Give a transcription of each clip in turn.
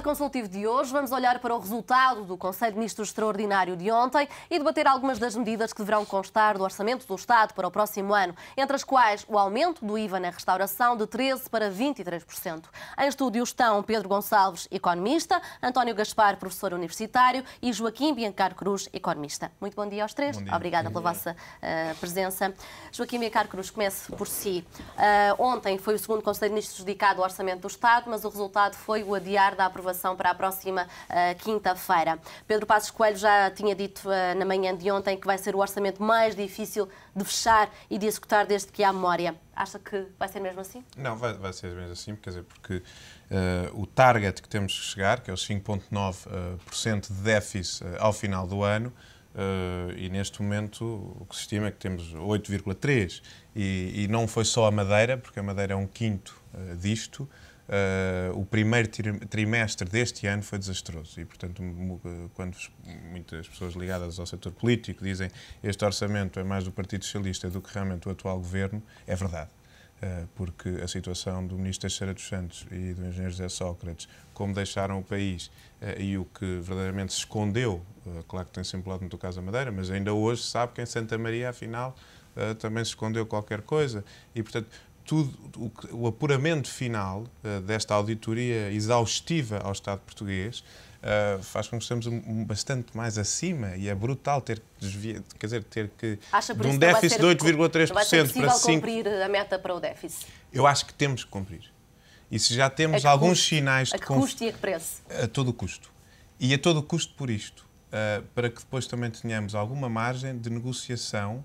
Conselho Consultivo de hoje, vamos olhar para o resultado do Conselho de Ministros Extraordinário de ontem e debater algumas das medidas que deverão constar do Orçamento do Estado para o próximo ano, entre as quais o aumento do IVA na restauração de 13% para 23%. Em estúdio estão Pedro Gonçalves, economista, António Gaspar, professor universitário e Joaquim Biancar Cruz, economista. Muito bom dia aos três. Dia. Obrigada pela vossa uh, presença. Joaquim Biancar Cruz, comece por si. Uh, ontem foi o segundo Conselho de Ministros dedicado ao Orçamento do Estado, mas o resultado foi o adiar da aprovação aprovação para a próxima uh, quinta-feira. Pedro Passos Coelho já tinha dito uh, na manhã de ontem que vai ser o orçamento mais difícil de fechar e de executar desde que há memória. Acha que vai ser mesmo assim? Não, vai, vai ser mesmo assim, quer dizer, porque uh, o target que temos que chegar, que é os 5,9% de déficit ao final do ano, Uh, e neste momento o que se estima é que temos 8,3. E, e, não foi só a Madeira, porque a Madeira é um quinto uh, disto, Uh, o primeiro trimestre deste ano foi desastroso e, portanto, eh, quando muitas pessoas ligadas ao setor político dizem este orçamento é mais do Partido Socialista do que realmente o atual governo, é verdade. Uh, porque a situação do Ministro Teixeira dos Santos e do Engenheiro José Sócrates, como deixaram o país uh, e o que verdadeiramente se escondeu, claro que tem sempre lado no caso da Madeira, mas ainda hoje sabe que em Santa Maria, afinal, também se escondeu qualquer coisa. E, portanto, o, o apuramento final uh, desta auditoria exaustiva ao Estado português Uh, faz com que estejamos um, bastante mais acima e é brutal ter que desviar, quer dizer, ter que Acha de um déficit de 8,3% para 5... cumprir a meta para o déficit? Eu acho que temos que cumprir. E se já temos alguns sinais de... A que conf... custo e a que preço? A todo custo. E a todo custo por isto, uh, para que depois também tenhamos alguma margem de negociação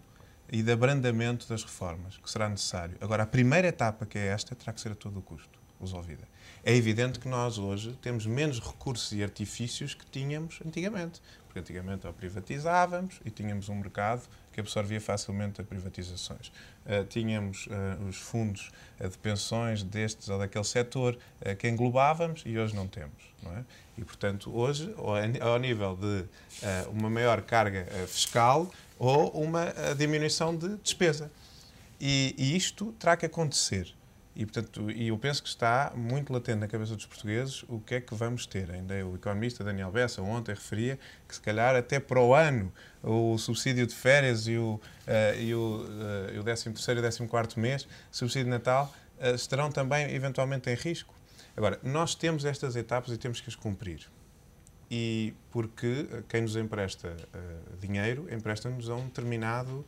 e de abrandamento das reformas, que será necessário. Agora, a primeira etapa, que é esta, terá que ser a todo o custo resolvida. É evidente que nós hoje temos menos recursos e artifícios que tínhamos antigamente porque antigamente ou privatizávamos e tínhamos um mercado que absorvia facilmente as privatizações. Uh, tínhamos uh, os fundos uh, de pensões destes ou daquele setor que englobávamos e hoje não temos. Não é? E, portanto, hoje, ao nível de uma maior carga fiscal ou uma diminuição de despesa. E, e isto terá que acontecer. E, portanto, e eu penso que está muito latente na cabeça dos portugueses o que é que vamos ter. Ainda o economista Daniel Bessa ontem referia que, se calhar, até para o ano, o subsídio de férias e o, uh, e o, uh, e o 13 e 14 mês, subsídio de Natal, uh, estarão também eventualmente em risco. Agora, nós temos estas etapas e temos que as cumprir. E porque quem nos empresta uh, dinheiro empresta-nos a um determinado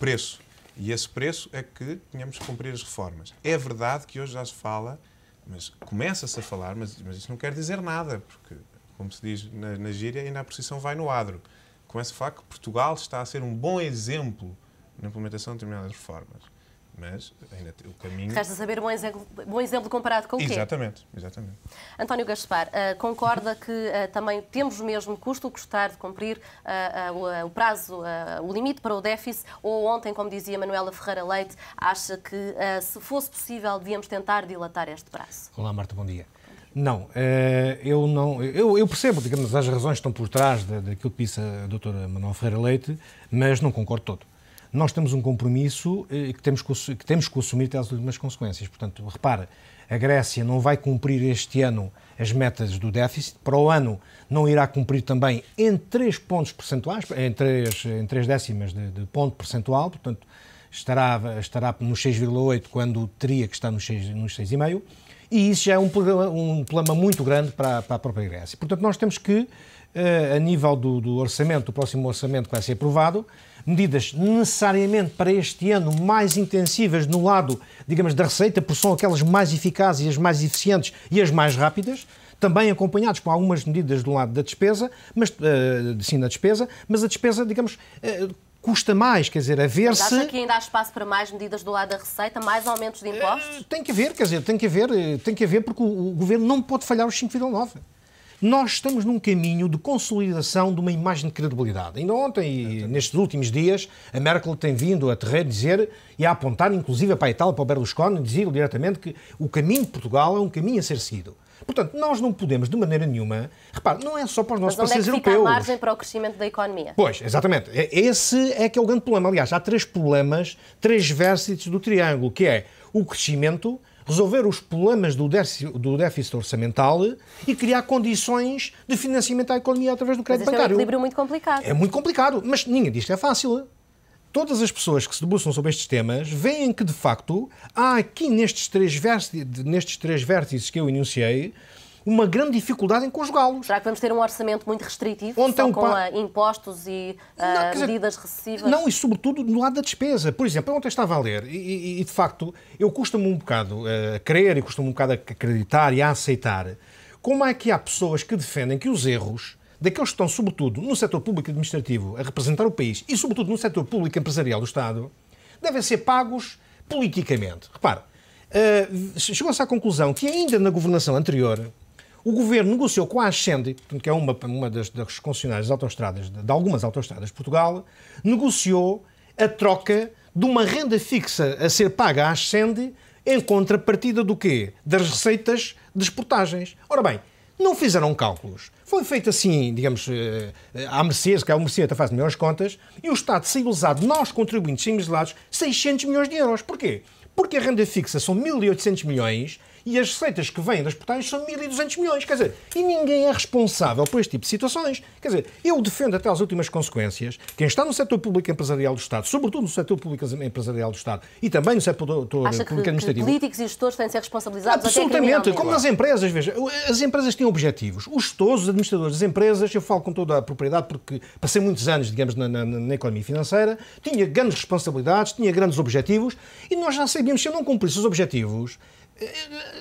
preço. E esse preço é que tínhamos que cumprir as reformas. É verdade que hoje já se fala, mas começa-se a falar, mas, mas isso não quer dizer nada, porque, como se diz na, na gíria, ainda a precisão vai no adro. Começa a falar que Portugal está a ser um bom exemplo na implementação de determinadas reformas mas ainda o caminho. Resta saber um exemplo, um exemplo comparado com o quê? Exatamente, exatamente. António Gaspar, uh, concorda que uh, também temos mesmo custo custar de cumprir uh, o prazo, o limite para o déficit? Ou ontem, como dizia Manuela Ferreira Leite, acha que se fosse possível devíamos tentar dilatar este prazo? Olá, Marta, bom dia. Não, eu não. Eu, eu, percebo, digamos, as razões que estão por trás daquilo que disse a doutora Manuel Ferreira Leite, mas não concordo todo nós temos um compromisso eh, que temos que, que temos que assumir até as últimas consequências. Portanto, repara, a Grécia não vai cumprir este ano as metas do déficit, para o ano não irá cumprir também em 3 pontos percentuais, em 3, em 3 décimas de, de ponto percentual, portanto estará, estará nos 6,8 quando teria que estar nos 6,5. Nos 6 e isso já é um problema, um problema muito grande para, para, a própria Grécia. Portanto, nós temos que, eh, a nível do, do orçamento, do próximo orçamento que vai ser aprovado, medidas necessariamente para este ano mais intensivas no lado, digamos, da receita, porque são aquelas mais eficazes, as mais eficientes e as mais rápidas, também acompanhados com algumas medidas do lado da despesa, mas, eh, sim, da despesa, mas a despesa, digamos, eh, custa mais, quer dizer, a ver se... Mas acha que ainda há espaço para mais medidas do lado da receita, mais aumentos de impostos? Eh, tem que haver, quer dizer, tem que haver, eh, tem que haver porque o, o Governo não pode falhar os 5,9%. Nós estamos num caminho de consolidação de uma imagem de credibilidade. Ainda ontem e nestes últimos dias, a Merkel tem vindo a terreno dizer e a apontar, inclusive para a Itália, para o Berlusconi, dizer diretamente que o caminho de Portugal é um caminho a ser seguido. Portanto, nós não podemos, de maneira nenhuma, repare, não é só para os nossos Mas parceiros é que fica europeus. a margem para o crescimento da economia. Pois, exatamente. É, esse é que é o grande problema. Aliás, há três problemas, três vértices do triângulo, que é o crescimento, resolver os problemas do déficit, do déficit, orçamental e criar condições de financiamento à economia através do crédito mas bancário. É um equilíbrio muito complicado. É muito complicado, mas ninguém diz que é fácil todas as pessoas que se debruçam sobre estes temas veem que, de facto, há aqui nestes três, vértices, nestes três vértices que eu enunciei uma grande dificuldade em conjugá-los. Será que vamos ter um orçamento muito restritivo, Ontem, só com pa... impostos e não, uh, dizer, medidas recessivas? Não, e sobretudo no lado da despesa. Por exemplo, eu ontem estava a ler e, e de facto, eu custa-me um bocado ah, a crer e custa-me um bocado a acreditar e a aceitar como é que há pessoas que defendem que os erros daqueles que estão, sobretudo, no setor público administrativo a representar o país e, sobretudo, no setor público empresarial do Estado, devem ser pagos politicamente. Repare, uh, chegou-se à conclusão que ainda na governação anterior o governo negociou com a Ascendi, que é uma, uma das, das concessionárias de autostradas, de, de algumas autostradas de Portugal, negociou a troca de uma renda fixa a ser paga à Ascendi em contrapartida do quê? Das receitas das portagens. Ora bem, não fizeram cálculos. Foi feito assim, digamos, eh, eh, à mercê, se calhar o Mercê até faz melhores contas, e o Estado saiu lesado, nós contribuintes saímos lesados, 600 milhões de euros. Porquê? Porque a renda fixa são 1.800 milhões e as receitas que vêm das portagens são 1.200 milhões. Quer dizer, e ninguém é responsável por este tipo de situações. Quer dizer, eu defendo até às últimas consequências quem está no setor público empresarial do Estado, sobretudo no setor público empresarial do Estado e também no setor público administrativo. políticos e gestores têm de ser responsabilizados Absolutamente, como nas empresas. Veja, as empresas têm objetivos. Os gestores, os administradores das empresas, eu falo com toda a propriedade porque passei muitos anos, digamos, na, na, na economia financeira, tinha grandes responsabilidades, tinha grandes objetivos e nós já sabíamos se eu não cumprisse os objetivos,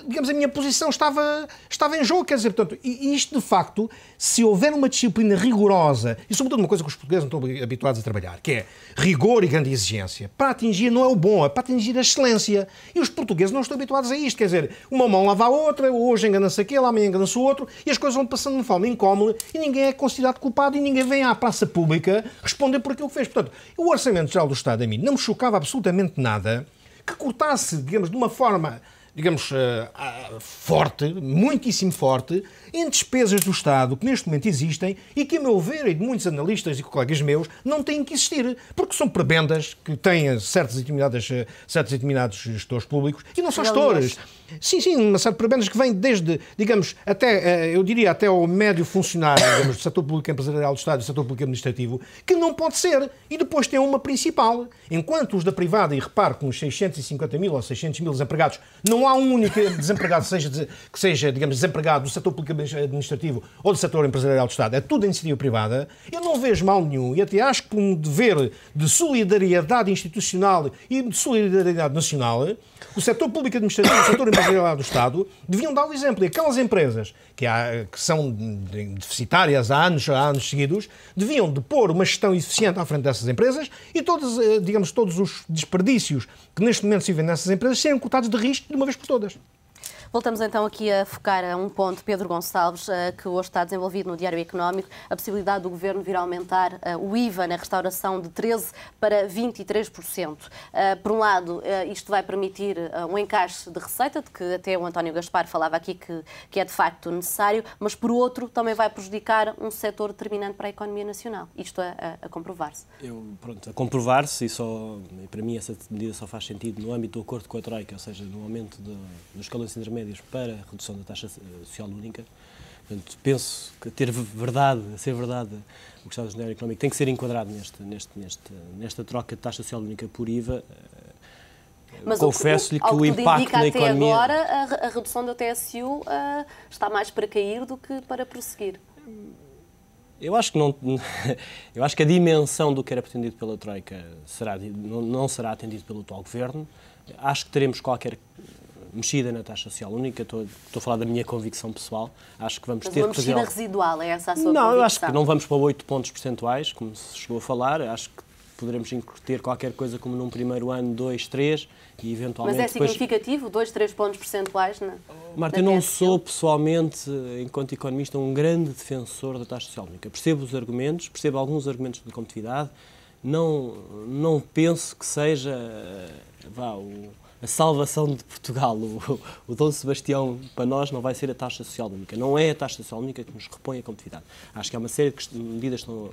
digamos, a minha posição estava, estava em jogo. Quer dizer, portanto, e isto de facto, se houver uma disciplina rigorosa, e sobretudo uma coisa que os portugueses não estão habituados a trabalhar, que é rigor e grande exigência, para atingir não é o bom, é para atingir a excelência. E os portugueses não estão habituados a isto. Quer dizer, uma mão lava a outra, hoje engana-se aquele, amanhã engana-se o outro, e as coisas vão passando de forma incómoda e ninguém é considerado culpado e ninguém vem à praça pública responder por aquilo que fez. Portanto, o Orçamento Geral do Estado, a mim, não me chocava absolutamente nada que cortasse, digamos, de uma forma digamos, eh, ah, forte, muitíssimo forte, em despesas do Estado que neste momento existem e que, a meu ver, e de muitos analistas e colegas meus, não têm que existir, porque são prebendas que têm certos determinados, eh, certos determinados gestores públicos e não são gestores. Sim, sim, uma série de prebendas que vem desde, digamos, até, eh, eu diria até ao médio funcionário, digamos, do setor público empresarial do Estado, do setor público administrativo, que não pode ser. E depois tem uma principal. Enquanto os da privada, e repare, com os 650 mil ou 600 mil empregados não não há um único desempregado que seja, que seja, digamos, desempregado do setor público administrativo ou do setor empresarial do Estado. É tudo iniciativa privada. Eu não vejo mal nenhum e até acho que um dever de solidariedade institucional e de solidariedade nacional, o setor público administrativo e o setor empresarial do Estado deviam dar o exemplo. E aquelas empresas que, há, que são deficitárias há anos, há anos seguidos, deviam de pôr uma gestão eficiente à frente dessas empresas e todos, eh, digamos, todos os desperdícios que neste momento se vivem nessas empresas serem cotados de risco de uma vez todas por todas. Voltamos então aqui a focar a um ponto, Pedro Gonçalves, eh, que hoje está desenvolvido no Diário Económico, a possibilidade do Governo vir a aumentar eh, o IVA na restauração de 13% para 23%. Eh, por um lado, isto vai permitir um encaixe de receita, de que até o António Gaspar falava aqui que, é de facto necessário, mas por outro, também vai prejudicar um setor determinante para a economia nacional. Isto a, a, a comprovar-se. Pronto, a comprovar-se, e só, e para mim essa medida só faz sentido no âmbito do acordo com a Troika, ou seja, no aumento de, dos escalões intermédios para a redução da taxa eh, social única. Portanto, penso que ter verdade, ser verdade, o que está do cenário económico tem que ser enquadrado neste, neste, neste, nesta troca de taxa social única por IVA. Eh, Confesso-lhe que, que, o impacto indica, na até economia. agora a, a redução da TSU uh, eh, está mais para cair do que para prosseguir. Eu acho que não, eu acho que a dimensão do que era pretendido pela Troika será, não, não será atendido pelo atual governo. Acho que teremos qualquer mexida na taxa social única, estou, estou a falar da minha convicção pessoal, acho que vamos Mas ter uma que fazer... Uma residual, é essa a sua Não, convicção? acho que não vamos para 8 pontos percentuais, como se chegou a falar, acho que poderemos ter qualquer coisa como num primeiro ano, dois, três, e eventualmente. Mas é significativo, depois... dois, três pontos percentuais? Na, Marta, eu não sou pessoalmente, enquanto economista, um grande defensor da taxa social única. Percebo os argumentos, percebo alguns argumentos de competitividade, não, não penso que seja vá, o, a salvação de Portugal, o, o Dom Sebastião para nós não vai ser a taxa social única. Não é a taxa social única que nos repõe a competitividade. Acho que há uma série de medidas que estão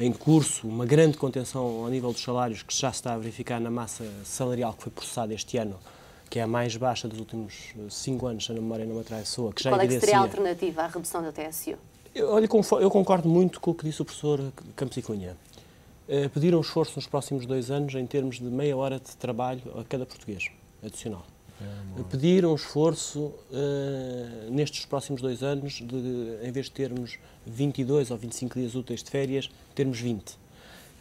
em curso, uma grande contenção ao nível dos salários que já se está a verificar na massa salarial que foi processada este ano, que é a mais baixa dos últimos eh, cinco anos, se a memória não me atraiçoa. Que já Qual é que seria a alternativa à redução da TSU? Eu, olha, eu concordo muito com o que disse o professor Campos e Cunha. Eh, pedir um esforço nos próximos dois anos em termos de meia hora de trabalho a cada português adicional. É, é eh, pedir um esforço uh, nestes próximos dois anos de, em vez de termos 22 ou 25 dias úteis de férias, termos 20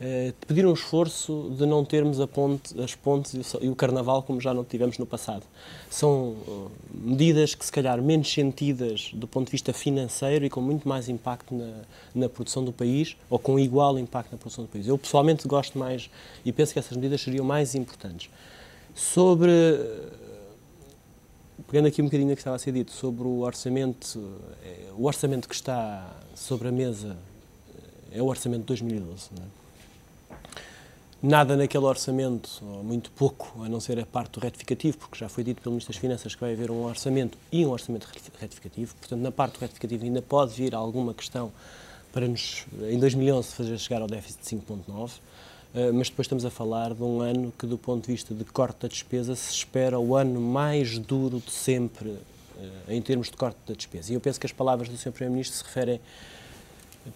eh, pedir um esforço de não termos ponte, as pontes e o, carnaval como já não tivemos no passado. São eh, medidas que, se calhar, menos sentidas do ponto de vista financeiro e com muito mais impacto na, na produção do país, ou com igual impacto na produção do país. Eu, pessoalmente, gosto mais e penso que essas medidas seriam mais importantes. Sobre eh, pegando aqui um bocadinho o que estava a ser dito sobre o orçamento, eh, o orçamento que está sobre a mesa é o orçamento de 2012. Não é? nada naquele orçamento, ou muito pouco, a não ser a parte do retificativo, porque já foi dito pelo Ministro das Finanças que vai haver um orçamento e um orçamento retificativo. Portanto, na parte do retificativo ainda pode vir alguma questão para nos, em 2011, fazer chegar ao déficit de 5,9. Eh, mas depois estamos a falar de um ano que, do ponto de vista de corte da despesa, se espera o ano mais duro de sempre eh, em termos de corte da despesa. E eu penso que as palavras do Sr. Primeiro-Ministro se referem.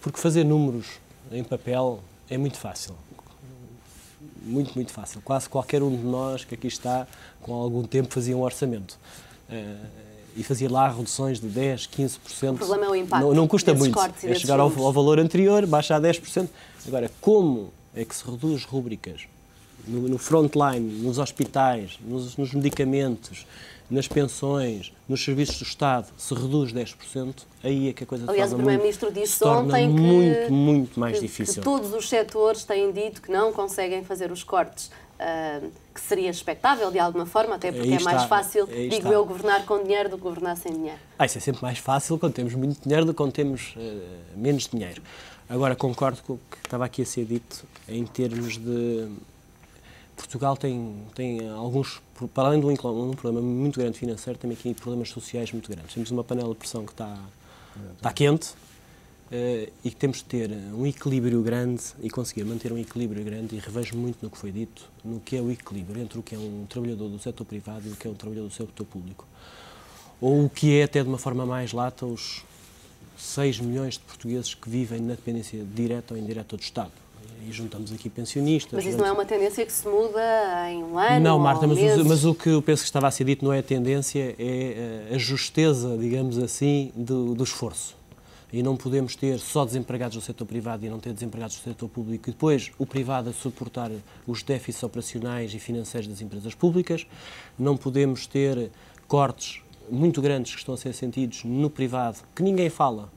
Porque fazer números em papel é muito fácil muito, muito fácil. Quase qualquer um de nós que aqui está, com algum tempo, fazia um orçamento. Uh, e fazia lá reduções de 10, 15%. O problema é o impacto. Não, não custa muito. É chegar ao, ao, valor anterior, baixar 10%. Agora, como é que se reduz rubricas? No, no frontline, nos hospitais, nos, nos medicamentos, nas pensões, nos serviços do Estado, se reduz 10%, aí é que a coisa Aliás, se torna o Primeiro-Ministro disse ontem que, muito, muito mais que, difícil. Que todos os setores têm dito que não conseguem fazer os cortes. Uh, que seria expectável de alguma forma, até porque é mais fácil, digo está. eu, governar com dinheiro do que governar sem dinheiro. Ah, isso é sempre mais fácil quando temos muito dinheiro do que quando temos uh, menos dinheiro. Agora, concordo com o que estava aqui a ser dito em termos de Portugal tem, tem alguns, para além de um, problema muito grande financeiro, também aqui problemas sociais muito grandes. Temos uma panela de pressão que está, está quente uh, e que temos de ter um equilíbrio grande e conseguir manter um equilíbrio grande e revejo muito no que foi dito, no que é o equilíbrio entre o que é um trabalhador do setor privado e o que é um trabalhador do setor público. Ou o que é, até de uma forma mais lata, os 6 milhões de portugueses que vivem na dependência direta ou indireta do Estado e juntamos aqui pensionistas. Mas isso não é uma tendência que se muda em um ano? Não, Marta, mas, meses. mas o que eu penso que estava a ser dito não é a tendência, é eh, a justeza, digamos assim, do, do esforço e não podemos ter só desempregados no setor privado e não ter desempregados no setor público e depois o privado a suportar os déficits operacionais e financeiros das empresas públicas, não podemos ter cortes muito grandes que estão a ser sentidos no privado, que ninguém fala,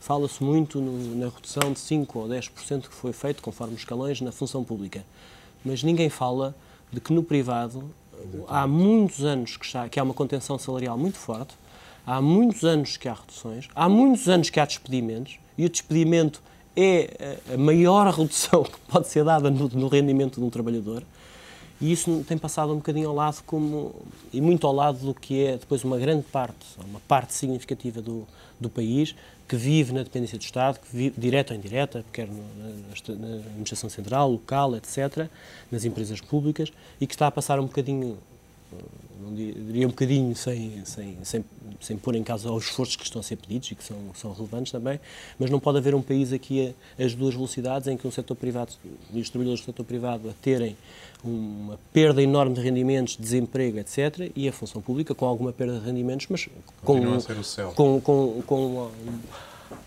Fala-se muito no, na redução de 5% ou 10% que foi feito, conforme os escalões, na função pública. Mas ninguém fala de que no privado há muitos anos que, está, que há uma contenção salarial muito forte, há muitos anos que há reduções, há muitos anos que há despedimentos, e o despedimento é eh, a maior redução que pode ser dada no, no rendimento de um trabalhador. E isso tem passado um bocadinho ao lado, como, e muito ao lado do que é depois uma grande parte, uma parte significativa do, do país, que vive na dependência do Estado, que vive, direta ou indireta, quer na, na administração central, local, etc., nas empresas públicas, e que está a passar um bocadinho não diria um bocadinho sem, sem, sem, sem pôr em causa os esforços que estão a ser pedidos e que são, são relevantes também, mas não pode haver um país aqui a, as duas velocidades em que um setor privado e os trabalhadores do setor privado a terem uma perda enorme de rendimentos, desemprego, etc., e a função pública com alguma perda de rendimentos, mas com, com, com, com,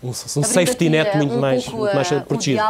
um, um safety net muito mais, muito mais protegido.